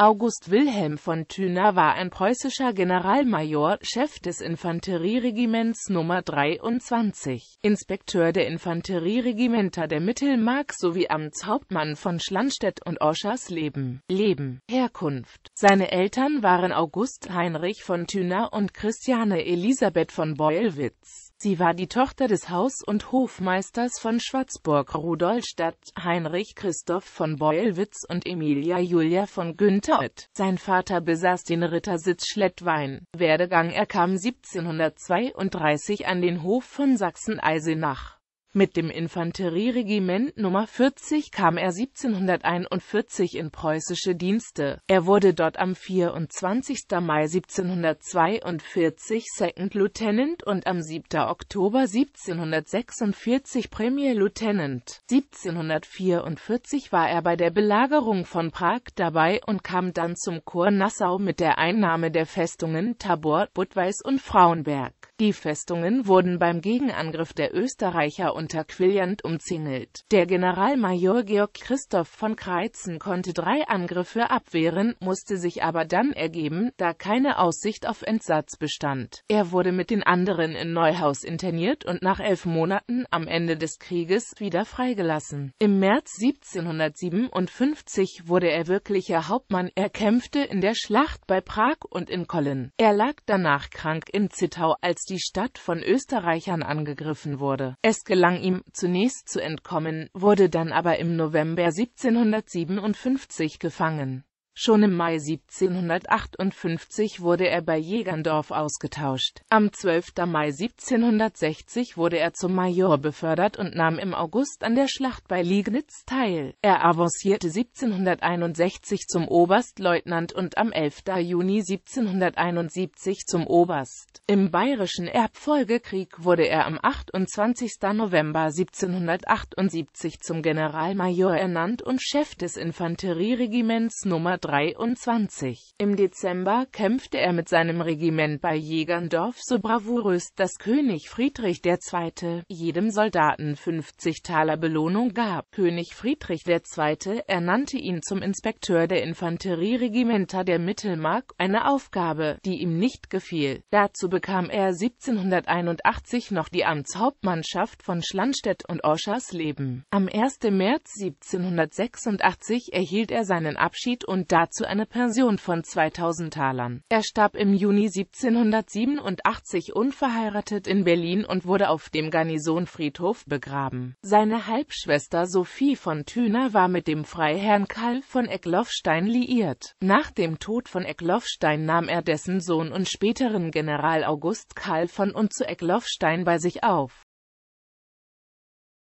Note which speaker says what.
Speaker 1: August Wilhelm von Thüner war ein preußischer Generalmajor, Chef des Infanterieregiments Nummer 23, Inspekteur der Infanterieregimenter der Mittelmark sowie Amtshauptmann von Schlandstedt und Oschersleben. Leben, Herkunft Seine Eltern waren August Heinrich von Thüner und Christiane Elisabeth von Beulwitz Sie war die Tochter des Haus- und Hofmeisters von Schwarzburg-Rudolstadt, Heinrich Christoph von Beulwitz und Emilia Julia von Günther Günthert. Sein Vater besaß den Rittersitz Schlettwein. Werdegang Er kam 1732 an den Hof von Sachsen-Eisenach. Mit dem Infanterieregiment Nummer 40 kam er 1741 in preußische Dienste. Er wurde dort am 24. Mai 1742 Second Lieutenant und am 7. Oktober 1746 Premier Lieutenant. 1744 war er bei der Belagerung von Prag dabei und kam dann zum Korps Nassau mit der Einnahme der Festungen Tabor, Budweis und Frauenberg. Die Festungen wurden beim Gegenangriff der Österreicher unter Quillant umzingelt. Der Generalmajor Georg Christoph von Kreizen konnte drei Angriffe abwehren, musste sich aber dann ergeben, da keine Aussicht auf Entsatz bestand. Er wurde mit den anderen in Neuhaus interniert und nach elf Monaten am Ende des Krieges wieder freigelassen. Im März 1757 wurde er wirklicher Hauptmann, er kämpfte in der Schlacht bei Prag und in Kollen. Er lag danach krank in Zittau als die Stadt von Österreichern angegriffen wurde. Es gelang ihm, zunächst zu entkommen, wurde dann aber im November 1757 gefangen Schon im Mai 1758 wurde er bei Jägerndorf ausgetauscht. Am 12. Mai 1760 wurde er zum Major befördert und nahm im August an der Schlacht bei Liegnitz teil. Er avancierte 1761 zum Oberstleutnant und am 11. Juni 1771 zum Oberst. Im Bayerischen Erbfolgekrieg wurde er am 28. November 1778 zum Generalmajor ernannt und Chef des Infanterieregiments Nummer 1923. Im Dezember kämpfte er mit seinem Regiment bei Jägerndorf so bravourös, dass König Friedrich II. jedem Soldaten 50 Taler Belohnung gab. König Friedrich II. ernannte ihn zum Inspekteur der Infanterieregimenter der Mittelmark, eine Aufgabe, die ihm nicht gefiel. Dazu bekam er 1781 noch die Amtshauptmannschaft von Schlandstedt und Oschersleben. Am 1. März 1786 erhielt er seinen Abschied und dazu eine Pension von 2000 Talern. Er starb im Juni 1787 unverheiratet in Berlin und wurde auf dem Garnisonfriedhof begraben. Seine Halbschwester Sophie von Thüner war mit dem Freiherrn Karl von Eckloffstein liiert. Nach dem Tod von Eckloffstein nahm er dessen Sohn und späteren General August Karl von und zu Eckloffstein bei sich auf